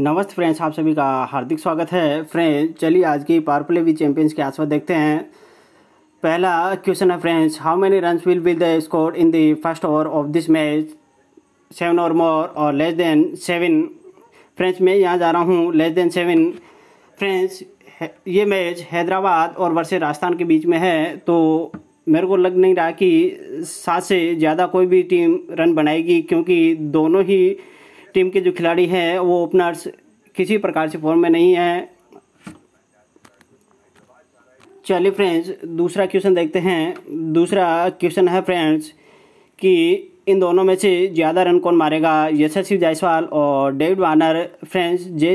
नमस्ते फ्रेंड्स आप सभी का हार्दिक स्वागत है फ्रेंड्स चलिए आज की पावर प्ले भी चैंपियंस के आसपास देखते हैं पहला क्वेश्चन है friends how many run will be the score in the first over of this match seven और मोर और लेस देन सेवन फ्रेंड्स मैं यहाँ जा रहा हूँ लेस देन सेवन फ्रेंड्स ये मैच हैदराबाद और वर्षे राजस्थान के बीच में है तो मेरे को लग नहीं रहा कि सात से ज़्यादा कोई भी टीम रन बनाएगी क्योंकि दोनों ही टीम के जो खिलाड़ी हैं वो ओपनर्स किसी प्रकार से फॉर्म में नहीं है चलिए फ्रेंड्स दूसरा क्वेश्चन देखते हैं दूसरा क्वेश्चन है फ्रेंड्स कि इन दोनों में से ज़्यादा रन कौन मारेगा यशस्वी जायसवाल और डेविड वार्नर फ्रेंड्स जे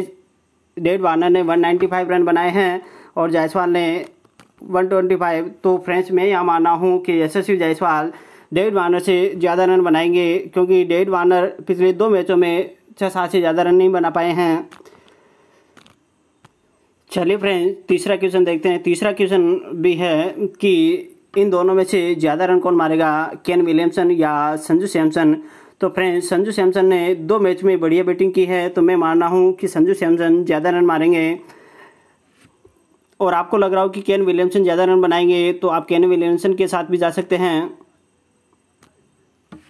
डेविड वार्नर ने 195 रन बनाए हैं और जायसवाल ने 125 तो फ्रेंड्स मैं यह माना हूँ कि यशस्वी जायसवाल डेविड वार्नर से ज़्यादा रन बनाएंगे क्योंकि डेविड वार्नर पिछले दो मैचों में छः सात से ज़्यादा रन नहीं बना पाए हैं चलिए फ्रेंड्स तीसरा क्वेश्चन देखते हैं तीसरा क्वेश्चन भी है कि इन दोनों में से ज़्यादा रन कौन मारेगा केन विलियमसन या संजू सैमसन तो फ्रेंड्स संजू सैमसन ने दो मैच में बढ़िया बैटिंग की है तो मैं मान रहा हूँ कि संजू सैमसन ज़्यादा रन मारेंगे और आपको लग रहा हो कि केन विलियमसन ज़्यादा रन बनाएंगे तो आप केन विलियमसन के साथ भी जा सकते हैं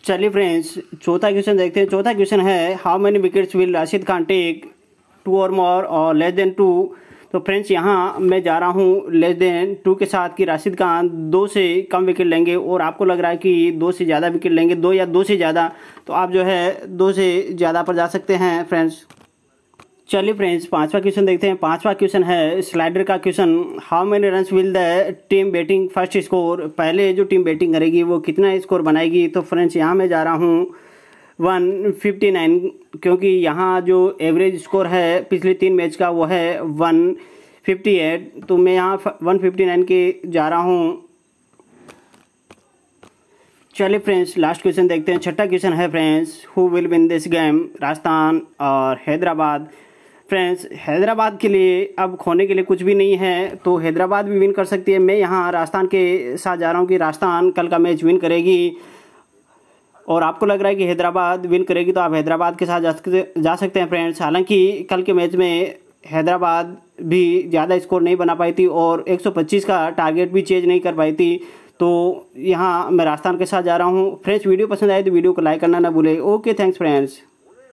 चलिए फ्रेंड्स चौथा क्वेश्चन देखते हैं चौथा क्वेश्चन है how many wickets will Rashid Khan take two और मोर और लेस देन टू तो फ्रेंड्स यहाँ मैं जा रहा हूँ लेस देन टू के साथ कि राशिद खान दो से कम विकेट लेंगे और आपको लग रहा है कि दो से ज़्यादा विकेट लेंगे दो या दो से ज़्यादा तो आप जो है दो से ज़्यादा पर जा सकते हैं फ्रेंड्स चलिए फ्रेंड्स पांचवा क्वेश्चन देखते हैं पांचवा क्वेश्चन है स्लाइडर का question how many run will the team batting first score पहले जो टीम बैटिंग करेगी वो कितना स्कोर बनाएगी तो फ्रेंड्स यहाँ मैं जा रहा हूँ वन फिफ्टी नाइन क्योंकि यहाँ जो एवरेज स्कोर है पिछले तीन मैच का वो है वन फिफ्टी एट तो मैं यहाँ वन फिफ्टी नाइन के जा रहा हूँ चलिए फ्रेंड्स लास्ट क्वेश्चन देखते हैं छठा क्वेश्चन है friends who will win this game Rajasthan और हैदराबाद फ्रेंड्स हैदराबाद के लिए अब खोने के लिए कुछ भी नहीं है तो हैदराबाद भी विन कर सकती है मैं यहाँ राजस्थान के साथ जा रहा हूँ कि राजस्थान कल का मैच विन करेगी और आपको लग रहा है कि हैदराबाद विन करेगी तो आप हैदराबाद के साथ जा सकते जा सकते हैं फ्रेंड्स हालांकि कल के मैच में हैदराबाद भी ज़्यादा स्कोर नहीं बना पाई थी और 125 का टारगेट भी चेंज नहीं कर पाई थी तो यहाँ मैं राजस्थान के साथ जा रहा हूँ फ्रेंड्स वीडियो पसंद आए तो वीडियो को लाइक करना ना भूलें ओके थैंक्स फ्रेंड्स